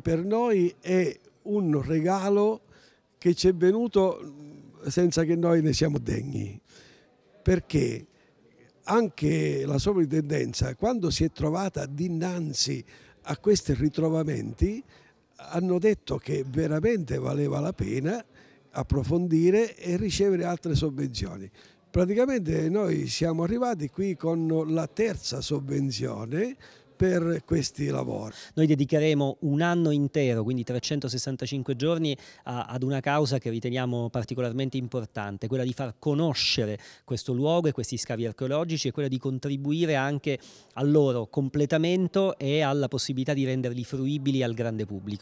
Per noi è un regalo che ci è venuto senza che noi ne siamo degni, perché anche la sovrintendenza, quando si è trovata dinanzi a questi ritrovamenti, hanno detto che veramente valeva la pena approfondire e ricevere altre sovvenzioni. Praticamente noi siamo arrivati qui con la terza sovvenzione per questi lavori. Noi dedicheremo un anno intero, quindi 365 giorni, a, ad una causa che riteniamo particolarmente importante, quella di far conoscere questo luogo e questi scavi archeologici e quella di contribuire anche al loro completamento e alla possibilità di renderli fruibili al grande pubblico.